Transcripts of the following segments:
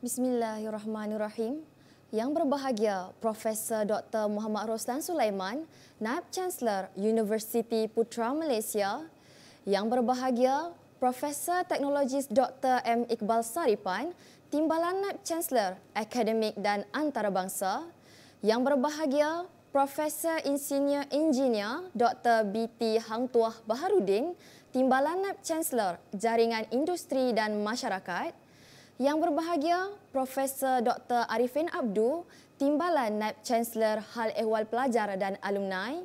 Bismillahirrahmanirrahim. Yang berbahagia Profesor Dr. Muhammad Roslan Sulaiman, Naib Chancellor Universiti Putra Malaysia. Yang berbahagia Profesor Teknologis Dr. M. Iqbal Saripan, Timbalan Naib Chancellor Akademik dan Antarabangsa. Yang berbahagia Profesor Insinyur Engineer Dr. B.T. Hang Tuah Baharudin, Timbalan Naib Chancellor Jaringan Industri dan Masyarakat. Yang berbahagia, Profesor Dr. Arifin Abdul, Timbalan Naib Chancellor Hal Ehwal Pelajar dan Alumni.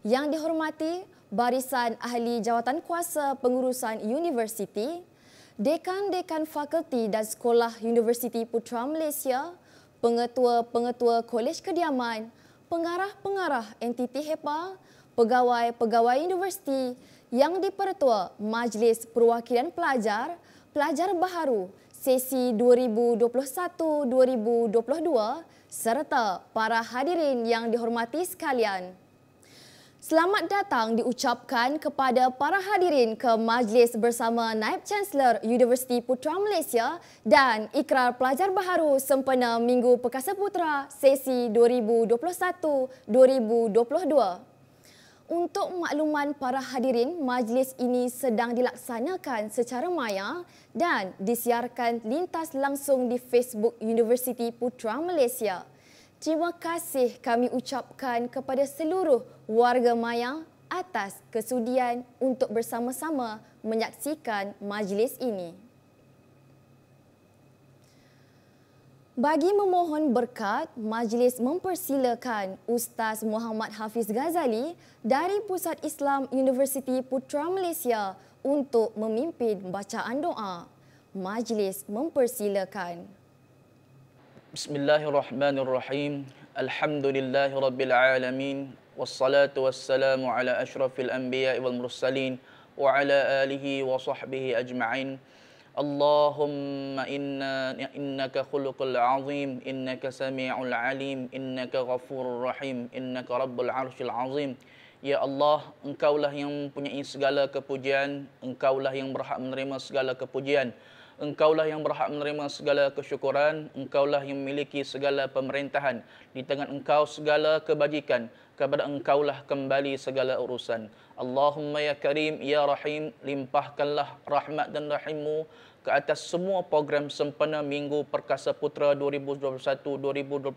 Yang dihormati, Barisan Ahli Jawatan Kuasa Pengurusan Universiti, Dekan-dekan Fakulti dan Sekolah Universiti Putra Malaysia, Pengetua-pengetua Kolej Kediaman, Pengarah-pengarah Entiti HEPA, Pegawai-pegawai Universiti, Yang Dipertua Majlis Perwakilan Pelajar, Pelajar Baharu, sesi 2021-2022 serta para hadirin yang dihormati sekalian. Selamat datang diucapkan kepada para hadirin ke majlis bersama Naib Chancellor Universiti Putra Malaysia dan ikrar pelajar baharu sempena Minggu Perkasa Putra sesi 2021-2022. Untuk makluman para hadirin, majlis ini sedang dilaksanakan secara maya dan disiarkan lintas langsung di Facebook Universiti Putra Malaysia. Terima kasih kami ucapkan kepada seluruh warga maya atas kesudian untuk bersama-sama menyaksikan majlis ini. Bagi memohon berkat, majlis mempersilakan Ustaz Muhammad Hafiz Ghazali dari Pusat Islam Universiti Putra Malaysia untuk memimpin bacaan doa. Majlis mempersilakan. Bismillahirrahmanirrahim. Alhamdulillahirrabbilalamin. Wassalatu wassalamu ala ashrafil anbiya wal mursalin wa ala alihi wa sahbihi ajma'in. Allahumma inna innaka khuluqul azim innaka sami'ul alim innaka ghafurur rahim innaka rabbul arshil azim Ya Allah, Engkaulah yang mempunyai segala kepujian, Engkaulah yang berhak menerima segala kepujian. Engkaulah yang berhak menerima segala kesyukuran, engkaulah yang memiliki segala pemerintahan, di tangan engkau segala kebajikan, kepada engkaulah kembali segala urusan. Allahumma ya Karim, ya Rahim, limpahkanlah rahmat dan rahimmu ke atas semua program sempena Minggu Perkasa Putra 2021-2022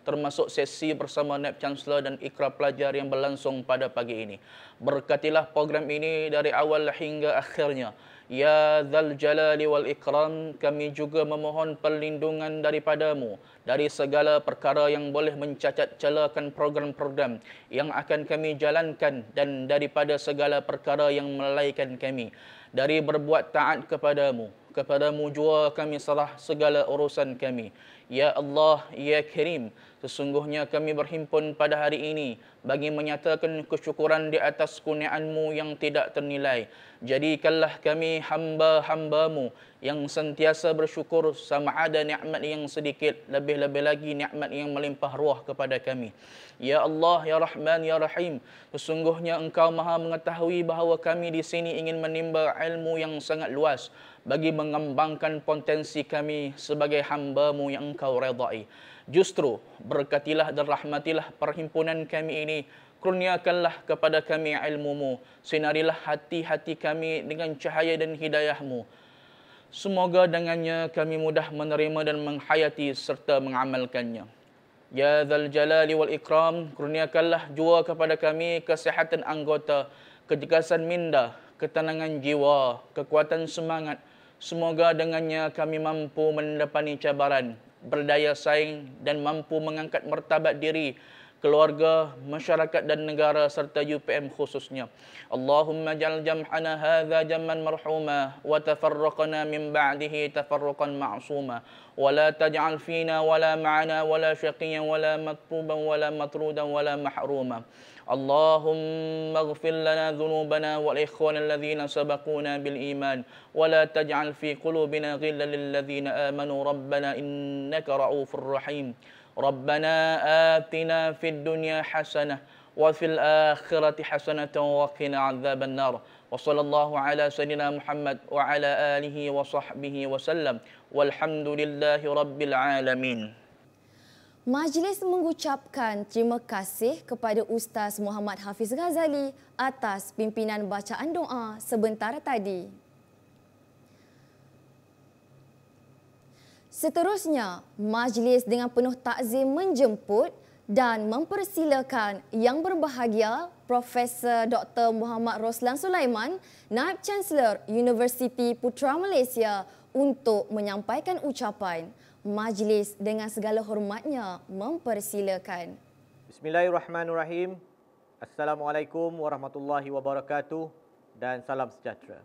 termasuk sesi bersama Naib Chancellor dan Ikra Pelajar yang berlangsung pada pagi ini. Berkatilah program ini dari awal hingga akhirnya. Ya Zal Jalali wal Ikram, kami juga memohon perlindungan daripadamu dari segala perkara yang boleh mencacat celakan program-program yang akan kami jalankan dan daripada segala perkara yang melalaikan kami. Dari berbuat taat kepadamu, kepadamu jua kami salah segala urusan kami. Ya Allah, Ya Kerim, Sesungguhnya kami berhimpun pada hari ini bagi menyatakan kesyukuran di atas kurnianmu yang tidak ternilai. Jadikanlah kami hamba-hambamu yang sentiasa bersyukur sama ada nikmat yang sedikit lebih-lebih lagi nikmat yang melimpah ruah kepada kami. Ya Allah, ya Rahman, ya Rahim. Sesungguhnya Engkau Maha mengetahui bahawa kami di sini ingin menimba ilmu yang sangat luas bagi mengembangkan potensi kami sebagai hambaMu yang Engkau redai justru berkatilah dan rahmatilah perhimpunan kami ini kurniakanlah kepada kami ilmumu sinarilah hati-hati kami dengan cahaya dan hidayahmu semoga dengannya kami mudah menerima dan menghayati serta mengamalkannya ya zal jalali wal ikram kurniakanlah jua kepada kami kesehatan anggota kejegasan minda ketenangan jiwa kekuatan semangat Semoga dengannya kami mampu mendepani cabaran berdaya saing dan mampu mengangkat martabat diri keluarga, masyarakat dan negara serta UPM khususnya. Allahumma jal jam'ana hadha jaman marhuma wa tafarraqana min ba'dihi tafarraqan ma'asuma, wa la taj'al fina wa la ma'ana wa la syaqiyan wa la matruban wa la matrudan wa la mahruma. اللهم اغفر لنا ذنوبنا والإخوان الذين سبقونا بالإيمان ولا تجعل في قلوبنا غلا للذين آمنوا ربنا إنك رؤوف رحيم ربنا آتنا في الدنيا حسنة وفي الآخرة حسنة وقنا عذاب النار وصلى الله على سيدنا محمد وعلى آله وصحبه وسلم والحمد لله رب العالمين Majlis mengucapkan terima kasih kepada Ustaz Muhammad Hafiz Ghazali atas pimpinan bacaan doa sebentar tadi. Seterusnya, majlis dengan penuh takzim menjemput dan mempersilakan yang berbahagia Profesor Dr. Muhammad Roslan Sulaiman, Naib Chancellor Universiti Putra Malaysia untuk menyampaikan ucapan. Majlis dengan segala hormatnya mempersilakan. Bismillahirrahmanirrahim. Assalamualaikum warahmatullahi wabarakatuh dan salam sejahtera.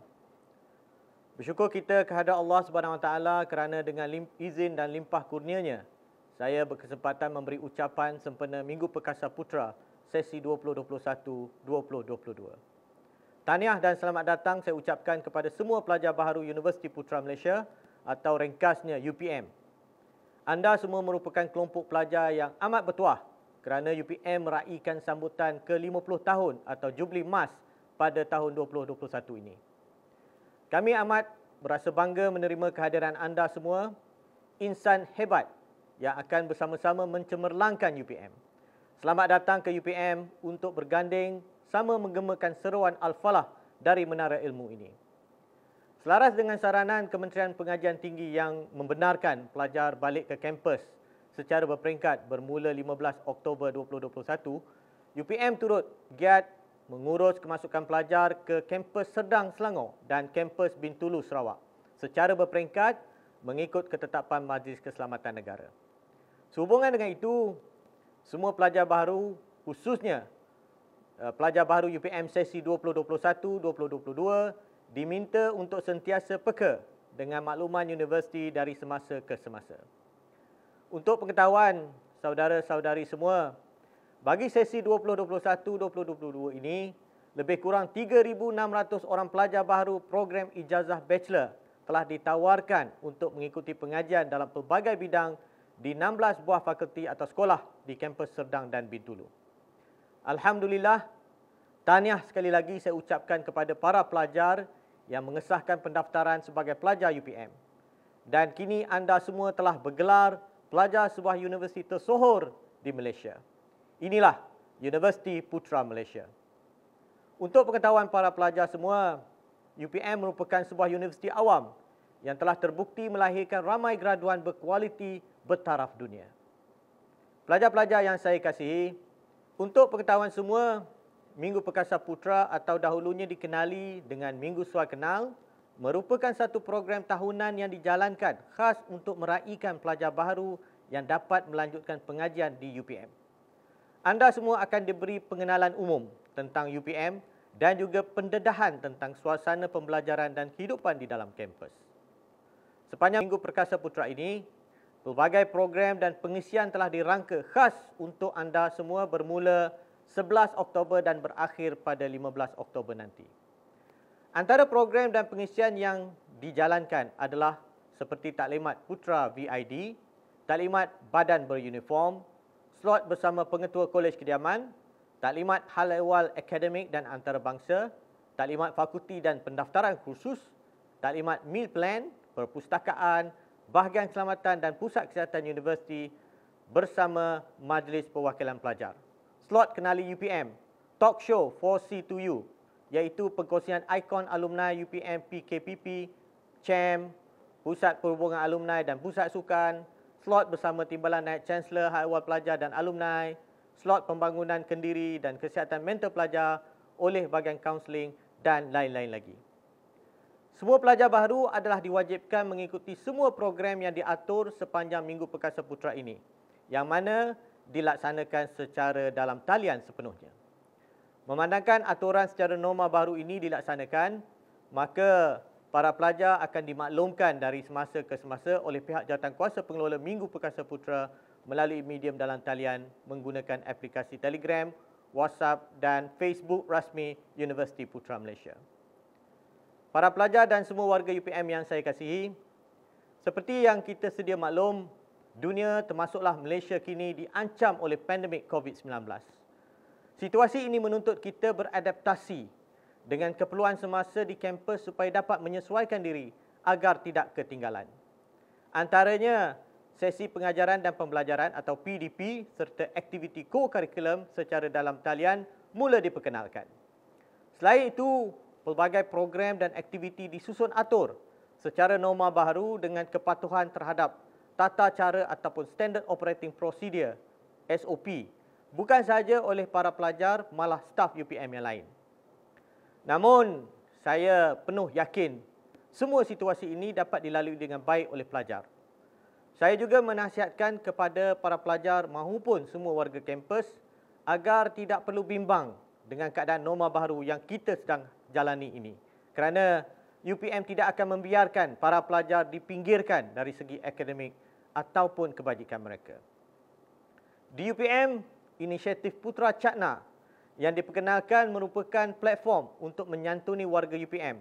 Bersyukur kita kehadap Allah Subhanahu Wa kerana dengan izin dan limpah kurnianya, saya berkesempatan memberi ucapan sempena Minggu Perkasa Putra sesi 2021-2022. Tahniah dan selamat datang saya ucapkan kepada semua pelajar baharu Universiti Putra Malaysia atau ringkasnya UPM anda semua merupakan kelompok pelajar yang amat bertuah kerana UPM meraihkan sambutan ke-50 tahun atau Jubli Mas pada tahun 2021 ini. Kami amat berasa bangga menerima kehadiran anda semua, insan hebat yang akan bersama-sama mencemerlangkan UPM. Selamat datang ke UPM untuk berganding sama menggemakan seruan Al-Falah dari Menara Ilmu ini. Selaras dengan saranan Kementerian Pengajian Tinggi yang membenarkan pelajar balik ke kampus secara berperingkat bermula 15 Oktober 2021, UPM turut giat mengurus kemasukan pelajar ke kampus Serdang Selangor dan kampus Bintulu Sarawak secara berperingkat mengikut ketetapan Majlis Keselamatan Negara. Sehubungan dengan itu, semua pelajar baru khususnya eh, pelajar baru UPM sesi 2021-2022 diminta untuk sentiasa peka dengan makluman universiti dari semasa ke semasa. Untuk pengetahuan saudara-saudari semua, bagi sesi 2021-2022 ini, lebih kurang 3,600 orang pelajar baru program ijazah bachelor telah ditawarkan untuk mengikuti pengajian dalam pelbagai bidang di 16 buah fakulti atau sekolah di kampus Serdang dan Bintulu. Alhamdulillah, tahniah sekali lagi saya ucapkan kepada para pelajar yang mengesahkan pendaftaran sebagai pelajar UPM. Dan kini anda semua telah bergelar pelajar sebuah universiti tersohor di Malaysia. Inilah Universiti Putra Malaysia. Untuk pengetahuan para pelajar semua, UPM merupakan sebuah universiti awam yang telah terbukti melahirkan ramai graduan berkualiti bertaraf dunia. Pelajar-pelajar yang saya kasihi, untuk pengetahuan semua, Minggu Perkasa Putra atau dahulunya dikenali dengan Minggu Suar Kenal merupakan satu program tahunan yang dijalankan khas untuk meraihkan pelajar baru yang dapat melanjutkan pengajian di UPM. Anda semua akan diberi pengenalan umum tentang UPM dan juga pendedahan tentang suasana pembelajaran dan kehidupan di dalam kampus. Sepanjang Minggu Perkasa Putra ini, pelbagai program dan pengisian telah dirangka khas untuk anda semua bermula 11 Oktober dan berakhir pada 15 Oktober nanti. Antara program dan pengisian yang dijalankan adalah seperti taklimat Putra VID, taklimat Badan Beruniform, slot bersama Pengetua Kolej Kediaman, taklimat Hal Ehwal Akademik dan Antarabangsa, taklimat Fakulti dan Pendaftaran Kursus, taklimat Meal Plan, Perpustakaan, Bahagian Keselamatan dan Pusat Kesihatan Universiti bersama Majlis Perwakilan Pelajar slot kenali UPM, talk show 4C2U iaitu perkongsian ikon alumni UPM PKPP, CHAM, Pusat Perhubungan Alumni dan Pusat Sukan, slot bersama Timbalan Naik Chancellor Haiwal Pelajar dan Alumni, slot pembangunan kendiri dan kesihatan mental pelajar oleh bahagian kaunseling dan lain-lain lagi. Semua pelajar baru adalah diwajibkan mengikuti semua program yang diatur sepanjang Minggu Perkasa Putra ini. Yang mana dilaksanakan secara dalam talian sepenuhnya. Memandangkan aturan secara norma baru ini dilaksanakan, maka para pelajar akan dimaklumkan dari semasa ke semasa oleh pihak kuasa pengelola Minggu Perkasa Putra melalui medium dalam talian menggunakan aplikasi Telegram, WhatsApp dan Facebook rasmi Universiti Putra Malaysia. Para pelajar dan semua warga UPM yang saya kasihi, seperti yang kita sedia maklum, dunia termasuklah Malaysia kini diancam oleh pandemik COVID-19. Situasi ini menuntut kita beradaptasi dengan keperluan semasa di kampus supaya dapat menyesuaikan diri agar tidak ketinggalan. Antaranya sesi pengajaran dan pembelajaran atau PDP serta aktiviti co-curriculum secara dalam talian mula diperkenalkan. Selain itu, pelbagai program dan aktiviti disusun atur secara norma baru dengan kepatuhan terhadap tata cara ataupun standard operating procedure SOP bukan sahaja oleh para pelajar malah staff UPM yang lain. Namun saya penuh yakin semua situasi ini dapat dilalui dengan baik oleh pelajar. Saya juga menasihatkan kepada para pelajar maupun semua warga kampus agar tidak perlu bimbang dengan keadaan norma baru yang kita sedang jalani ini. Kerana UPM tidak akan membiarkan para pelajar dipinggirkan dari segi akademik ataupun kebajikan mereka. Di UPM, inisiatif Putra Cakna yang diperkenalkan merupakan platform untuk menyantuni warga UPM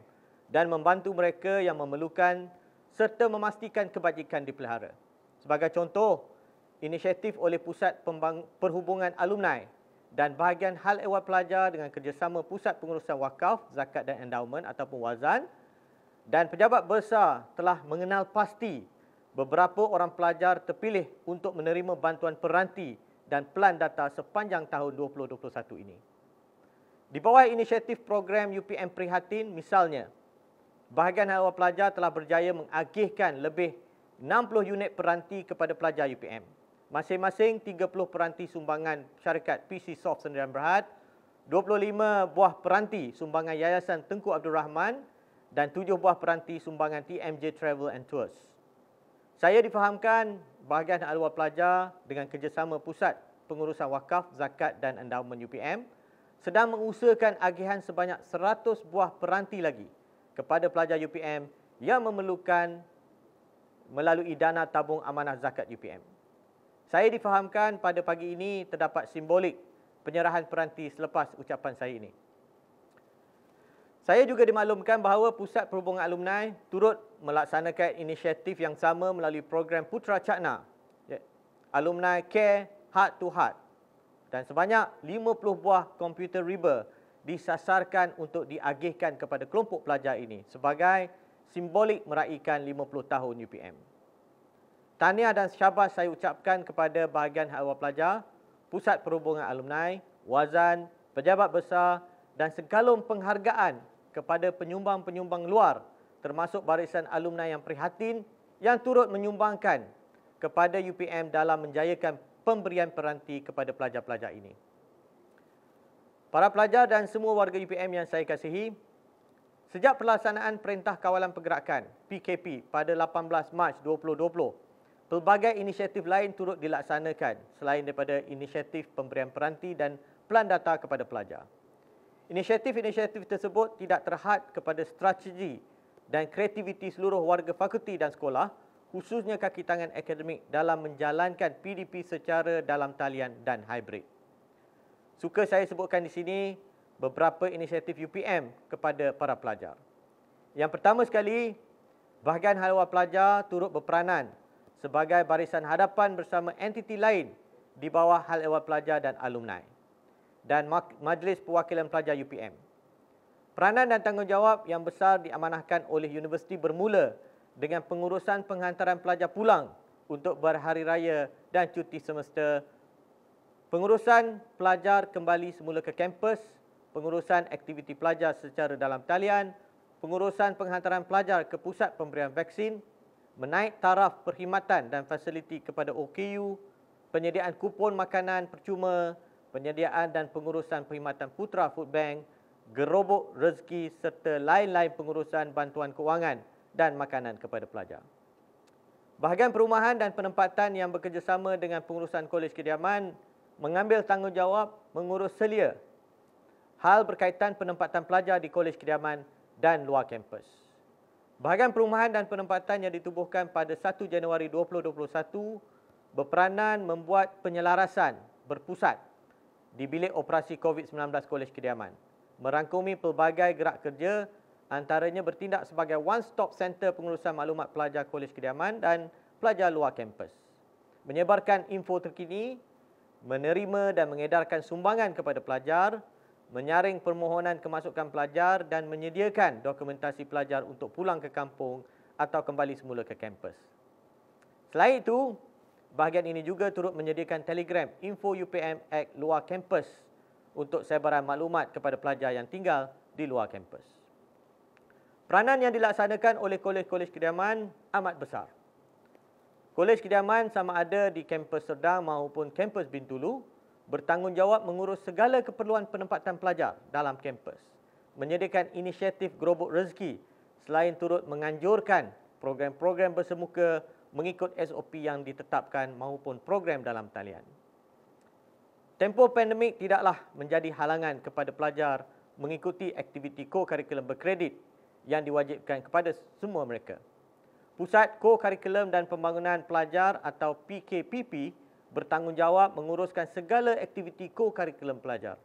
dan membantu mereka yang memerlukan serta memastikan kebajikan dipelihara. Sebagai contoh, inisiatif oleh Pusat Perhubungan Alumni dan bahagian hal ehwal pelajar dengan kerjasama Pusat Pengurusan Wakaf, Zakat dan Endowment ataupun Wazan dan pejabat besar telah mengenal pasti Beberapa orang pelajar terpilih untuk menerima bantuan peranti dan pelan data sepanjang tahun 2021 ini. Di bawah inisiatif program UPM Prihatin, misalnya, bahagian awal pelajar telah berjaya mengagihkan lebih 60 unit peranti kepada pelajar UPM. Masing-masing 30 peranti sumbangan syarikat PC Soft Sendirian Berhad, 25 buah peranti sumbangan Yayasan Tengku Abdul Rahman dan 7 buah peranti sumbangan TMJ Travel and Tours. Saya difahamkan bahagian alwal pelajar dengan kerjasama pusat pengurusan wakaf, zakat dan endowment UPM sedang mengusahakan agihan sebanyak 100 buah peranti lagi kepada pelajar UPM yang memerlukan melalui dana tabung amanah zakat UPM. Saya difahamkan pada pagi ini terdapat simbolik penyerahan peranti selepas ucapan saya ini. Saya juga dimaklumkan bahawa Pusat Perhubungan Alumni turut melaksanakan inisiatif yang sama melalui program Putra Cakna ya, Alumni Care Heart to Heart dan sebanyak 50 buah komputer riba disasarkan untuk diagihkan kepada kelompok pelajar ini sebagai simbolik meraihkan 50 tahun UPM. Tania dan syabas saya ucapkan kepada bahagian hawa pelajar, Pusat Perhubungan Alumni, Wazan, Pejabat Besar dan segala penghargaan kepada penyumbang-penyumbang luar termasuk barisan alumni yang prihatin yang turut menyumbangkan kepada UPM dalam menjayakan pemberian peranti kepada pelajar-pelajar ini. Para pelajar dan semua warga UPM yang saya kasihi, sejak pelaksanaan Perintah Kawalan Pergerakan PKP pada 18 Mac 2020, pelbagai inisiatif lain turut dilaksanakan selain daripada inisiatif pemberian peranti dan pelan data kepada pelajar. Inisiatif-inisiatif tersebut tidak terhad kepada strategi dan kreativiti seluruh warga fakulti dan sekolah khususnya kaki tangan akademik dalam menjalankan PDP secara dalam talian dan hybrid. Suka saya sebutkan di sini beberapa inisiatif UPM kepada para pelajar. Yang pertama sekali, bahagian haluan pelajar turut berperanan sebagai barisan hadapan bersama entiti lain di bawah hal ehwal pelajar dan alumni dan Majlis Perwakilan Pelajar UPM. Peranan dan tanggungjawab yang besar diamanahkan oleh universiti bermula dengan pengurusan penghantaran pelajar pulang untuk berhari raya dan cuti semester, pengurusan pelajar kembali semula ke kampus, pengurusan aktiviti pelajar secara dalam talian, pengurusan penghantaran pelajar ke pusat pemberian vaksin, menaik taraf perkhidmatan dan fasiliti kepada OKU, penyediaan kupon makanan percuma, penyediaan dan pengurusan perkhidmatan Putra Food Bank, gerobok rezeki serta lain-lain pengurusan bantuan kewangan dan makanan kepada pelajar. Bahagian perumahan dan penempatan yang bekerjasama dengan pengurusan Kolej Kediaman mengambil tanggungjawab mengurus selia hal berkaitan penempatan pelajar di Kolej Kediaman dan luar kampus. Bahagian perumahan dan penempatan yang ditubuhkan pada 1 Januari 2021 berperanan membuat penyelarasan berpusat di bilik operasi COVID-19 Kolej Kediaman. Merangkumi pelbagai gerak kerja, antaranya bertindak sebagai one-stop center pengurusan maklumat pelajar Kolej Kediaman dan pelajar luar kampus. Menyebarkan info terkini, menerima dan mengedarkan sumbangan kepada pelajar, menyaring permohonan kemasukan pelajar dan menyediakan dokumentasi pelajar untuk pulang ke kampung atau kembali semula ke kampus. Selain itu, Bahagian ini juga turut menyediakan telegram info UPM at luar kampus untuk sebaran maklumat kepada pelajar yang tinggal di luar kampus. Peranan yang dilaksanakan oleh Kolej-Kolej Kediaman amat besar. Kolej Kediaman sama ada di kampus Serdang maupun kampus Bintulu bertanggungjawab mengurus segala keperluan penempatan pelajar dalam kampus. Menyediakan inisiatif gerobok rezeki selain turut menganjurkan program-program bersemuka mengikut SOP yang ditetapkan maupun program dalam talian. Tempo pandemik tidaklah menjadi halangan kepada pelajar mengikuti aktiviti co-curriculum berkredit yang diwajibkan kepada semua mereka. Pusat Co-Curriculum dan Pembangunan Pelajar atau PKPP bertanggungjawab menguruskan segala aktiviti co-curriculum pelajar.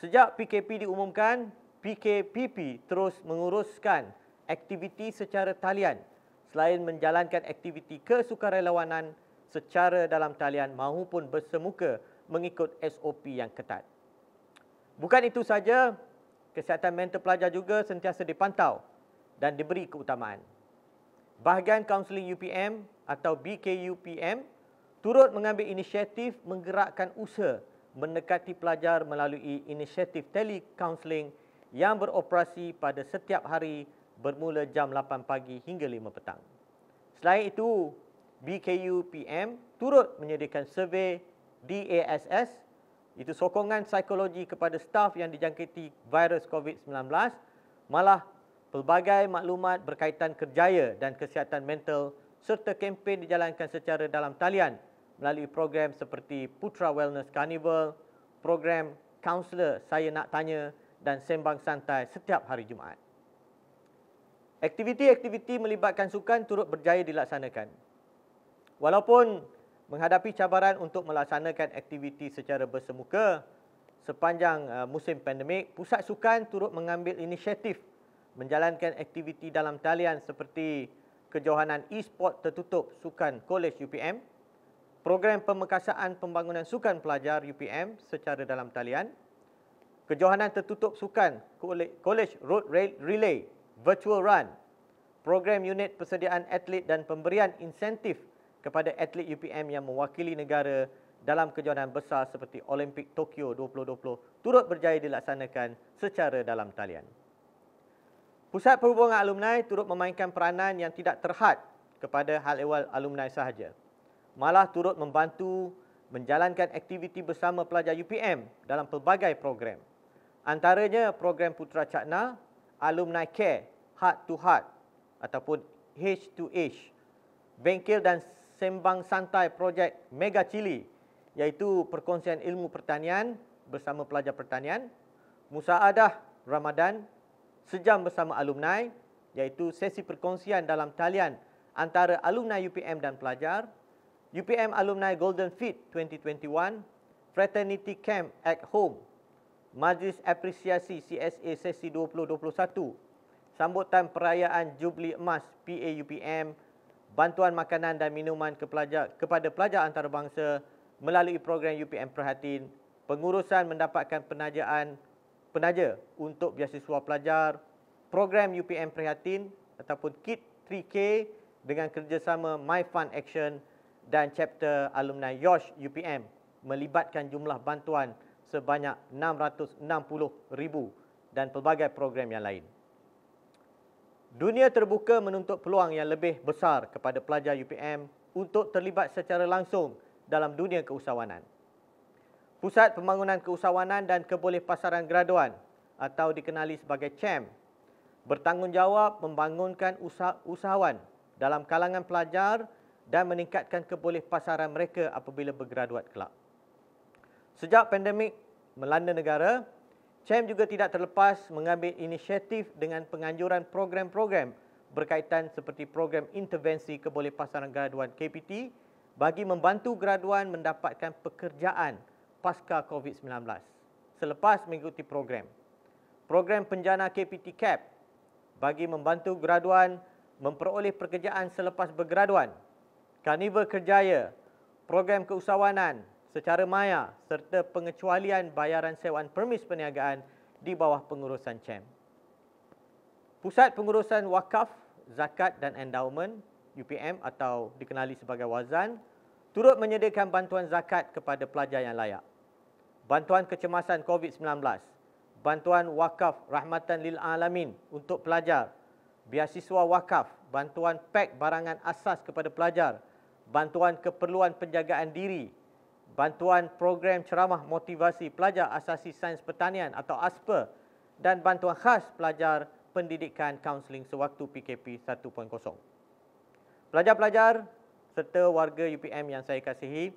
Sejak PKP diumumkan, PKPP terus menguruskan aktiviti secara talian selain menjalankan aktiviti kesukarelawanan secara dalam talian maupun bersemuka mengikut SOP yang ketat. Bukan itu saja, kesihatan mental pelajar juga sentiasa dipantau dan diberi keutamaan. Bahagian Kaunseling UPM atau BKUPM turut mengambil inisiatif menggerakkan usaha mendekati pelajar melalui inisiatif telekaunseling yang beroperasi pada setiap hari bermula jam 8 pagi hingga 5 petang. Selain itu, BKU PM turut menyediakan survey DASS itu sokongan psikologi kepada staf yang dijangkiti virus COVID-19 malah pelbagai maklumat berkaitan kerjaya dan kesihatan mental serta kempen dijalankan secara dalam talian melalui program seperti Putra Wellness Carnival, program Counselor Saya Nak Tanya dan Sembang Santai setiap hari Jumaat. Aktiviti-aktiviti melibatkan sukan turut berjaya dilaksanakan. Walaupun menghadapi cabaran untuk melaksanakan aktiviti secara bersemuka sepanjang uh, musim pandemik, pusat sukan turut mengambil inisiatif menjalankan aktiviti dalam talian seperti kejohanan e-sport tertutup sukan kolej UPM, program pemekasaan pembangunan sukan pelajar UPM secara dalam talian, kejohanan tertutup sukan kolej road Rail relay virtual run, program unit persediaan atlet dan pemberian insentif kepada atlet UPM yang mewakili negara dalam kejohanan besar seperti Olimpik Tokyo 2020 turut berjaya dilaksanakan secara dalam talian. Pusat Perhubungan Alumni turut memainkan peranan yang tidak terhad kepada hal ehwal alumni sahaja. Malah turut membantu menjalankan aktiviti bersama pelajar UPM dalam pelbagai program. Antaranya program Putra Cakna alumni care, heart to heart ataupun H to H, bengkel dan sembang santai projek Mega Chili iaitu perkongsian ilmu pertanian bersama pelajar pertanian, musaadah Ramadan sejam bersama alumni iaitu sesi perkongsian dalam talian antara alumni UPM dan pelajar, UPM Alumni Golden Feet 2021, Fraternity Camp at Home Majlis Apresiasi CSA Sesi 2021, Sambutan Perayaan Jubli Emas PAUPM, Bantuan Makanan dan Minuman kepada Pelajar Antarabangsa melalui program UPM Perhatin, Pengurusan Mendapatkan Penajaan Penaja untuk Biasiswa Pelajar, Program UPM Prihatin ataupun KIT 3K dengan kerjasama My Fund Action dan chapter alumni YOSH UPM melibatkan jumlah bantuan sebanyak 660,000 dan pelbagai program yang lain. Dunia terbuka menuntut peluang yang lebih besar kepada pelajar UPM untuk terlibat secara langsung dalam dunia keusahawanan. Pusat Pembangunan Keusahawanan dan Kebolehpasaran Graduan atau dikenali sebagai CHAM bertanggungjawab membangunkan usah- usahawan dalam kalangan pelajar dan meningkatkan kebolehpasaran mereka apabila bergraduat kelak. Sejak pandemik melanda negara, CEM juga tidak terlepas mengambil inisiatif dengan penganjuran program-program berkaitan seperti program intervensi kebolehpasaran graduan KPT bagi membantu graduan mendapatkan pekerjaan pasca COVID-19 selepas mengikuti program. Program penjana KPT CAP bagi membantu graduan memperoleh pekerjaan selepas bergraduan. Karnival Kerjaya, program keusahawanan secara maya serta pengecualian bayaran sewaan permis perniagaan di bawah pengurusan CEM. Pusat Pengurusan Wakaf, Zakat dan Endowment, UPM atau dikenali sebagai Wazan, turut menyediakan bantuan zakat kepada pelajar yang layak. Bantuan kecemasan COVID-19, bantuan wakaf rahmatan lil alamin untuk pelajar, biasiswa wakaf, bantuan pek barangan asas kepada pelajar, bantuan keperluan penjagaan diri bantuan program ceramah motivasi pelajar asasi sains pertanian atau ASPER dan bantuan khas pelajar pendidikan kaunseling sewaktu PKP 1.0. Pelajar-pelajar serta warga UPM yang saya kasihi,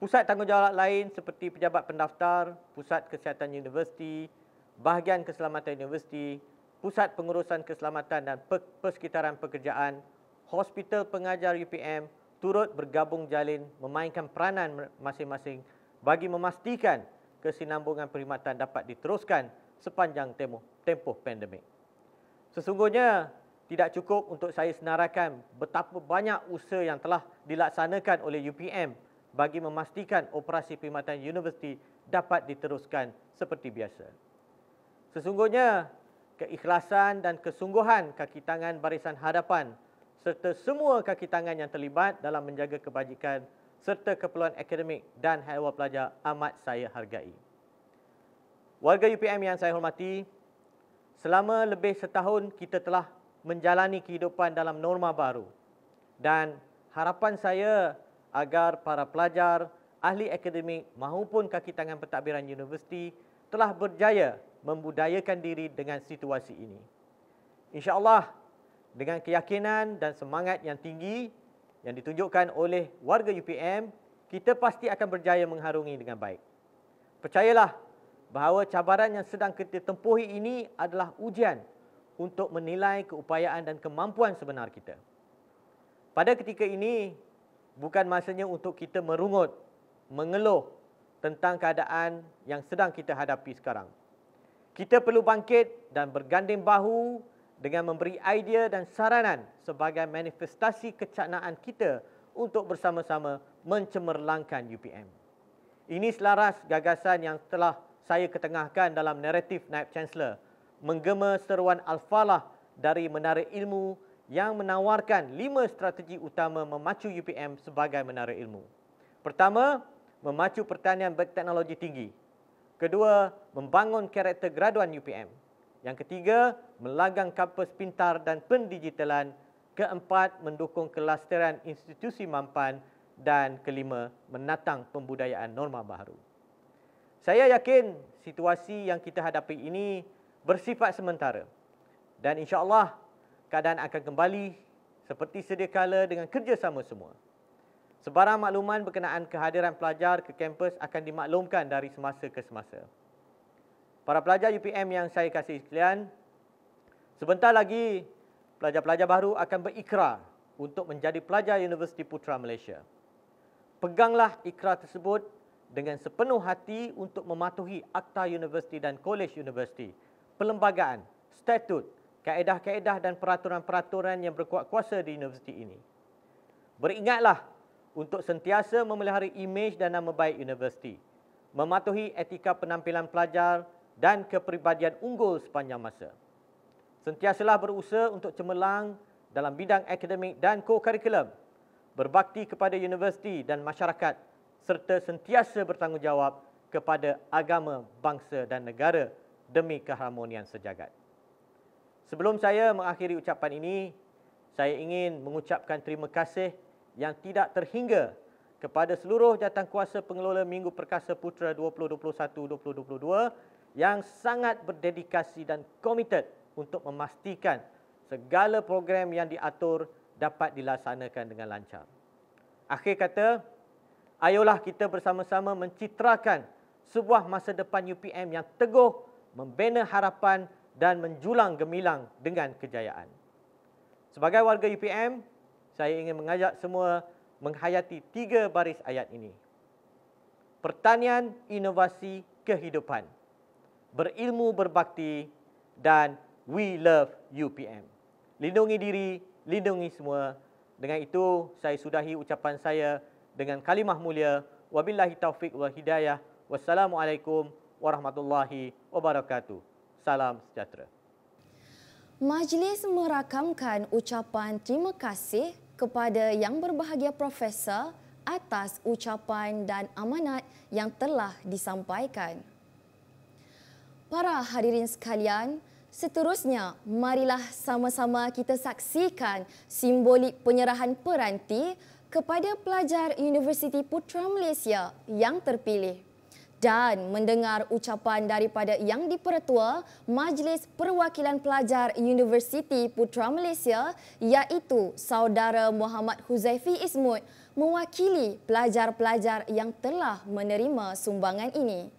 pusat tanggungjawab lain seperti pejabat pendaftar, pusat kesihatan universiti, bahagian keselamatan universiti, pusat pengurusan keselamatan dan persekitaran pekerjaan, hospital pengajar UPM, turut bergabung jalin memainkan peranan masing-masing bagi memastikan kesinambungan perkhidmatan dapat diteruskan sepanjang tempoh, tempoh pandemik. Sesungguhnya tidak cukup untuk saya senarakan betapa banyak usaha yang telah dilaksanakan oleh UPM bagi memastikan operasi perkhidmatan universiti dapat diteruskan seperti biasa. Sesungguhnya keikhlasan dan kesungguhan kaki tangan barisan hadapan serta semua kaki tangan yang terlibat dalam menjaga kebajikan serta keperluan akademik dan hewa pelajar amat saya hargai. Warga UPM yang saya hormati, selama lebih setahun kita telah menjalani kehidupan dalam norma baru dan harapan saya agar para pelajar, ahli akademik maupun kaki tangan pentadbiran universiti telah berjaya membudayakan diri dengan situasi ini. InsyaAllah, dengan keyakinan dan semangat yang tinggi yang ditunjukkan oleh warga UPM, kita pasti akan berjaya mengharungi dengan baik. Percayalah bahawa cabaran yang sedang kita tempuhi ini adalah ujian untuk menilai keupayaan dan kemampuan sebenar kita. Pada ketika ini, bukan masanya untuk kita merungut, mengeluh tentang keadaan yang sedang kita hadapi sekarang. Kita perlu bangkit dan berganding bahu dengan memberi idea dan saranan sebagai manifestasi kecaknaan kita untuk bersama-sama mencemerlangkan UPM. Ini selaras gagasan yang telah saya ketengahkan dalam naratif Naib Chancellor menggema seruan Al-Falah dari Menara Ilmu yang menawarkan lima strategi utama memacu UPM sebagai menara ilmu. Pertama, memacu pertanian berteknologi tinggi. Kedua, membangun karakter graduan UPM. Yang ketiga, melagang kampus pintar dan pendigitalan. Keempat, mendukung kelasteran institusi mampan. Dan kelima, menatang pembudayaan norma baru. Saya yakin situasi yang kita hadapi ini bersifat sementara. Dan insyaallah keadaan akan kembali seperti sedia kala dengan kerjasama semua. Sebarang makluman berkenaan kehadiran pelajar ke kampus akan dimaklumkan dari semasa ke semasa. Para pelajar UPM yang saya kasih sekalian, sebentar lagi pelajar-pelajar baru akan berikrar untuk menjadi pelajar Universiti Putra Malaysia. Peganglah ikrar tersebut dengan sepenuh hati untuk mematuhi Akta Universiti dan Kolej Universiti, perlembagaan, statut, kaedah-kaedah dan peraturan-peraturan yang berkuat kuasa di universiti ini. Beringatlah untuk sentiasa memelihara imej dan nama baik universiti, mematuhi etika penampilan pelajar, pelajar, dan kepribadian unggul sepanjang masa. Sentiasalah berusaha untuk cemerlang dalam bidang akademik dan kokurikulum, berbakti kepada universiti dan masyarakat serta sentiasa bertanggungjawab kepada agama, bangsa dan negara demi keharmonian sejagat. Sebelum saya mengakhiri ucapan ini, saya ingin mengucapkan terima kasih yang tidak terhingga kepada seluruh jatuh kuasa pengelola Minggu Perkasa Putra 2021-2022 yang sangat berdedikasi dan komited untuk memastikan segala program yang diatur dapat dilaksanakan dengan lancar. Akhir kata, ayolah kita bersama-sama mencitrakan sebuah masa depan UPM yang teguh, membina harapan dan menjulang gemilang dengan kejayaan. Sebagai warga UPM, saya ingin mengajak semua menghayati tiga baris ayat ini. Pertanian, inovasi, kehidupan berilmu berbakti dan we love UPM. Lindungi diri, lindungi semua. Dengan itu saya sudahi ucapan saya dengan kalimah mulia wabillahi taufik wal hidayah. Wassalamualaikum warahmatullahi wabarakatuh. Salam sejahtera. Majlis merakamkan ucapan terima kasih kepada yang berbahagia profesor atas ucapan dan amanat yang telah disampaikan para hadirin sekalian, seterusnya marilah sama-sama kita saksikan simbolik penyerahan peranti kepada pelajar Universiti Putra Malaysia yang terpilih dan mendengar ucapan daripada Yang Dipertua Majlis Perwakilan Pelajar Universiti Putra Malaysia iaitu Saudara Muhammad Huzaifi Ismud mewakili pelajar-pelajar yang telah menerima sumbangan ini.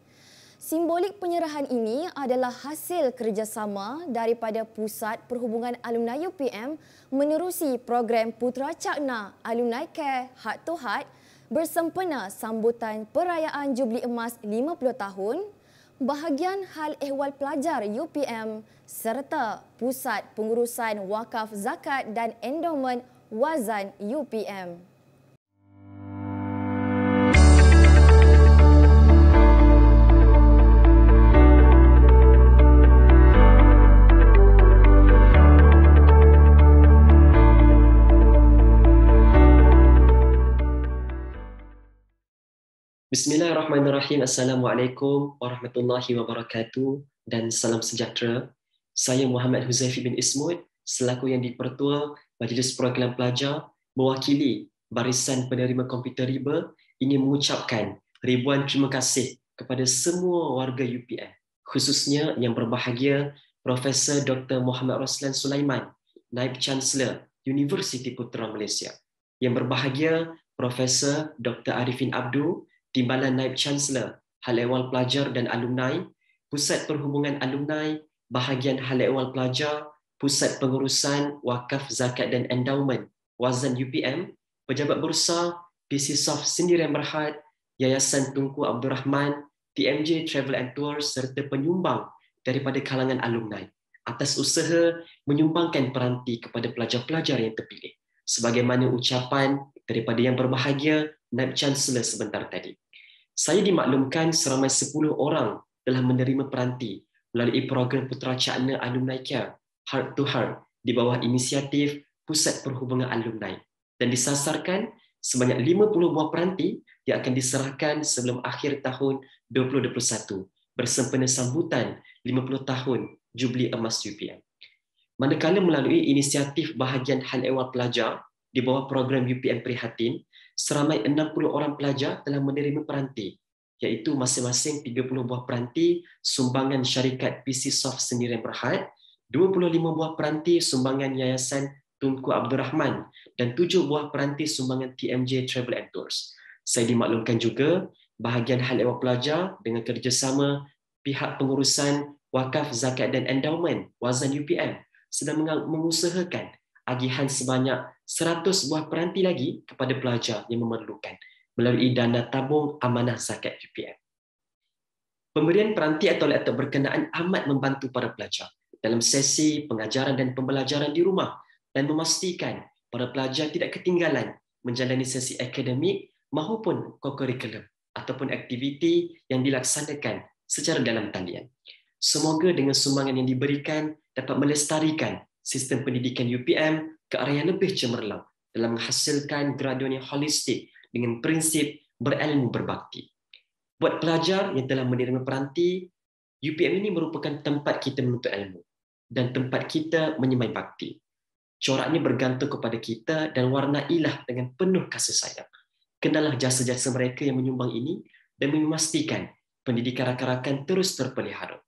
Simbolik penyerahan ini adalah hasil kerjasama daripada Pusat Perhubungan Alumni UPM menerusi program Putra Cakna Alumni Care Heart to Heart bersempena sambutan perayaan Jubli Emas 50 tahun bahagian hal ehwal pelajar UPM serta Pusat Pengurusan Wakaf Zakat dan Endowment Wazan UPM. Bismillahirrahmanirrahim. Assalamualaikum warahmatullahi wabarakatuh dan salam sejahtera. Saya Muhammad Huzaifi bin Ismud, selaku yang dipertua Majlis Perwakilan Pelajar mewakili Barisan Penerima Komputer Riba ingin mengucapkan ribuan terima kasih kepada semua warga UPM, khususnya yang berbahagia Profesor Dr. Muhammad Roslan Sulaiman, Naib Chancellor Universiti Putra Malaysia. Yang berbahagia Profesor Dr. Arifin Abdul, Timbalan Naib Chancellor Hal Ehwal Pelajar dan Alumni, Pusat Perhubungan Alumni, Bahagian Hal Ehwal Pelajar, Pusat Pengurusan Wakaf Zakat dan Endowment, Wazan UPM, Pejabat Bursa, PC Soft Sendirian Merhad, Yayasan Tunku Abdul Rahman, TMJ Travel and Tours serta penyumbang daripada kalangan alumni atas usaha menyumbangkan peranti kepada pelajar-pelajar yang terpilih. Sebagaimana ucapan daripada yang berbahagia Naib Chancellor sebentar tadi. Saya dimaklumkan seramai 10 orang telah menerima peranti melalui program putera Cakna Alumni Care Heart to Heart di bawah inisiatif Pusat Perhubungan Alumni dan disasarkan sebanyak 50 buah peranti yang akan diserahkan sebelum akhir tahun 2021 bersempena sambutan 50 tahun Jubli Emas UPM. Manakala melalui inisiatif bahagian hal ehwal pelajar di bawah program UPM Prihatin seramai 60 orang pelajar telah menerima peranti iaitu masing-masing 30 buah peranti sumbangan syarikat PC Soft Sendirian Berhad, 25 buah peranti sumbangan Yayasan Tunku Abdul Rahman dan 7 buah peranti sumbangan TMJ Travel and Tours. Saya dimaklumkan juga bahagian hal ehwal pelajar dengan kerjasama pihak pengurusan wakaf zakat dan endowment Wazan UPM sedang mengusahakan agihan sebanyak 100 buah peranti lagi kepada pelajar yang memerlukan melalui dana tabung amanah zakat UPM. Pemberian peranti atau laptop berkenaan amat membantu para pelajar dalam sesi pengajaran dan pembelajaran di rumah dan memastikan para pelajar tidak ketinggalan menjalani sesi akademik maupun kokurikulum ataupun aktiviti yang dilaksanakan secara dalam talian. Semoga dengan sumbangan yang diberikan dapat melestarikan sistem pendidikan UPM ke arah yang lebih cemerlang dalam menghasilkan graduan yang holistik dengan prinsip berilmu berbakti. Buat pelajar yang telah menerima peranti, UPM ini merupakan tempat kita menuntut ilmu dan tempat kita menyemai bakti. Coraknya bergantung kepada kita dan warna ilah dengan penuh kasih sayang. Kenalah jasa-jasa mereka yang menyumbang ini dan memastikan pendidikan rakan-rakan terus terpelihara.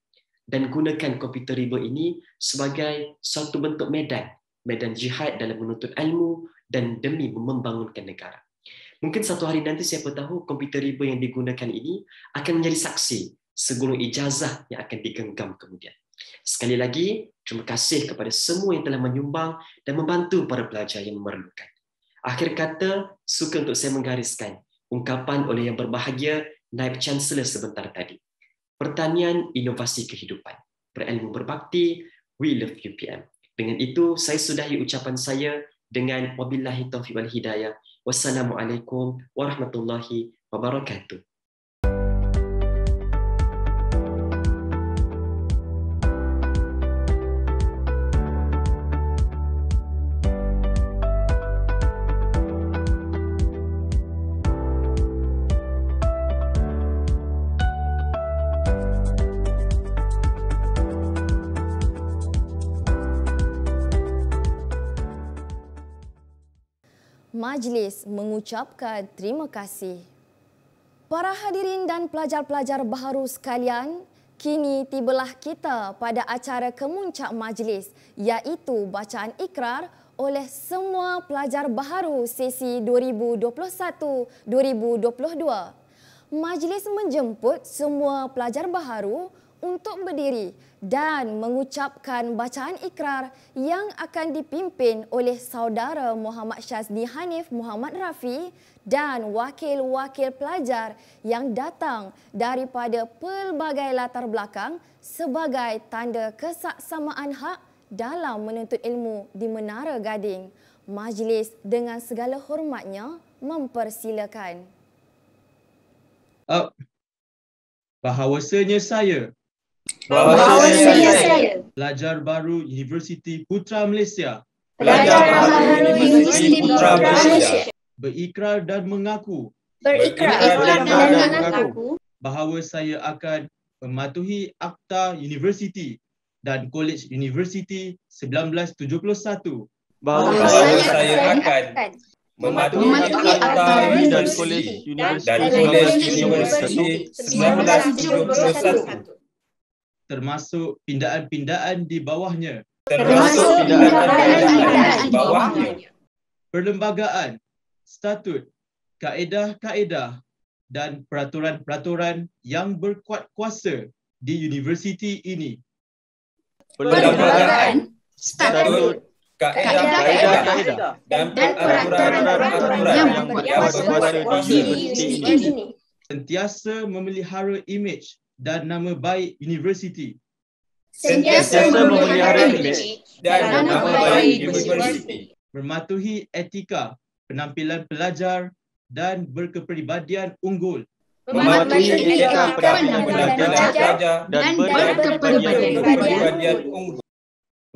Dan gunakan komputer riba ini sebagai satu bentuk medan medan jihad dalam menuntut ilmu dan demi membangunkan negara. Mungkin satu hari nanti siapa tahu komputer riba yang digunakan ini akan menjadi saksi segulung ijazah yang akan digenggam kemudian. Sekali lagi, terima kasih kepada semua yang telah menyumbang dan membantu para pelajar yang memerlukan. Akhir kata, suka untuk saya menggariskan ungkapan oleh yang berbahagia Naib Chancellor sebentar tadi. Pertanian inovasi kehidupan. Berilmu berbakti, we love UPM. Dengan itu saya sudahi ucapan saya dengan wabillahi taufiq wal hidayah. Wassalamualaikum warahmatullahi wabarakatuh. majlis mengucapkan terima kasih. Para hadirin dan pelajar-pelajar baharu sekalian, kini tibalah kita pada acara kemuncak majlis iaitu bacaan ikrar oleh semua pelajar baharu sesi 2021-2022. Majlis menjemput semua pelajar baharu untuk berdiri dan mengucapkan bacaan ikrar yang akan dipimpin oleh saudara Muhammad Syazdi Hanif Muhammad Rafi dan wakil-wakil pelajar yang datang daripada pelbagai latar belakang sebagai tanda kesaksamaan hak dalam menuntut ilmu di Menara Gading. Majlis dengan segala hormatnya mempersilakan. Uh, bahawasanya saya Bahasa Pelajar baru Universiti Putra Malaysia. Pelajar baru Universiti Putra Malaysia. Berikrar dan mengaku. Berikrar, dan, mengaku. Bahawa saya akan mematuhi Akta Universiti dan College Universiti 1971. Bahawa, saya, akan mematuhi, Akta dan College Universiti dan College Universiti 1971 termasuk pindaan-pindaan di bawahnya. Termasuk pindaan-pindaan di bawahnya. Perlembagaan, statut, kaedah-kaedah dan peraturan-peraturan yang berkuat kuasa di universiti ini. Perlembagaan, statut, kaedah-kaedah dan peraturan-peraturan yang berkuat kuasa di universiti ini. Sentiasa memelihara imej dan nama baik universiti. Sentiasa memelihara imej dan nama baik universiti. Mematuhi etika penampilan pelajar dan berkepribadian unggul. Mematuhi etika penampilan pelajar dan berkepribadian unggul.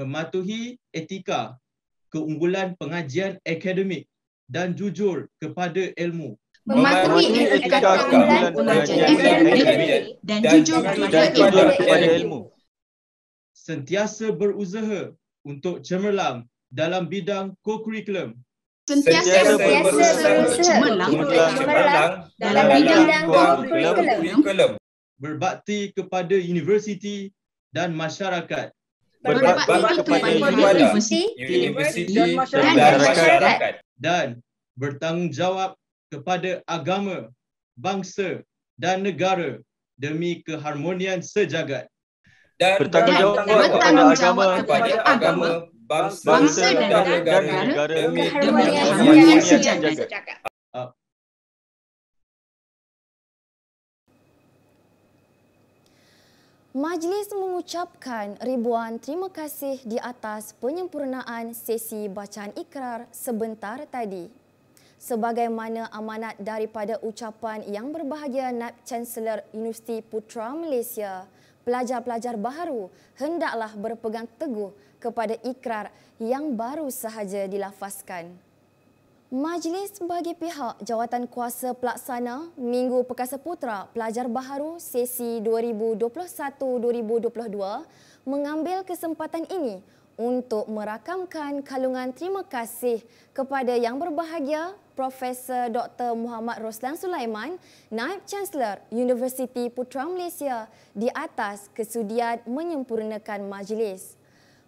Mematuhi etika keunggulan pengajian akademik dan jujur kepada ilmu mematuhi etika keamanan dan jujur kepada ilmu. Sentiasa berusaha untuk cemerlang dalam bidang kokurikulum. Sentiasa berusaha untuk cemerlang dalam bidang kokurikulum. Berbakti kepada universiti dan masyarakat. Berbakti kepada universiti, universiti dan masyarakat. Dan bertanggungjawab kepada agama, bangsa dan negara demi keharmonian sejagat. Dan bertanggungjawab kepada, kepada agama, kepada agama, bangsa, bangsa dan, dan negara, negara demi keharmonian sejagat. Ah, sejagat. Majlis mengucapkan ribuan terima kasih di atas penyempurnaan sesi bacaan ikrar sebentar tadi sebagaimana amanat daripada ucapan yang berbahagia Naib Chancellor Universiti Putra Malaysia. Pelajar-pelajar baru hendaklah berpegang teguh kepada ikrar yang baru sahaja dilafazkan. Majlis bagi pihak jawatan kuasa pelaksana Minggu Perkasa Putra Pelajar Baharu sesi 2021-2022 mengambil kesempatan ini untuk merakamkan kalungan terima kasih kepada yang berbahagia Profesor Dr. Muhammad Roslan Sulaiman, Naib Chancellor Universiti Putra Malaysia di atas kesudian menyempurnakan majlis.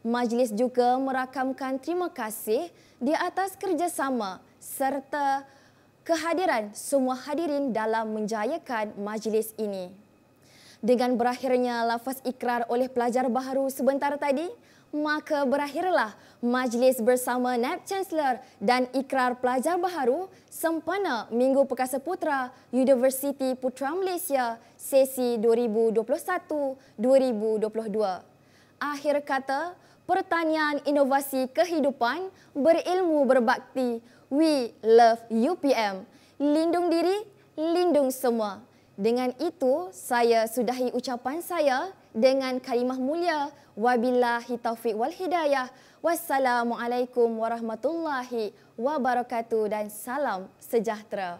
Majlis juga merakamkan terima kasih di atas kerjasama serta kehadiran semua hadirin dalam menjayakan majlis ini. Dengan berakhirnya lafaz ikrar oleh pelajar baharu sebentar tadi, maka berakhirlah majlis bersama naib Chancellor dan ikrar pelajar baharu sempena Minggu Perkasa Putra Universiti Putra Malaysia sesi 2021-2022. Akhir kata, Pertanian Inovasi Kehidupan Berilmu Berbakti We Love UPM. Lindung diri, lindung semua. Dengan itu, saya sudahi ucapan saya dengan kalimah mulia wabillahi taufik wal hidayah wassalamualaikum warahmatullahi wabarakatuh dan salam sejahtera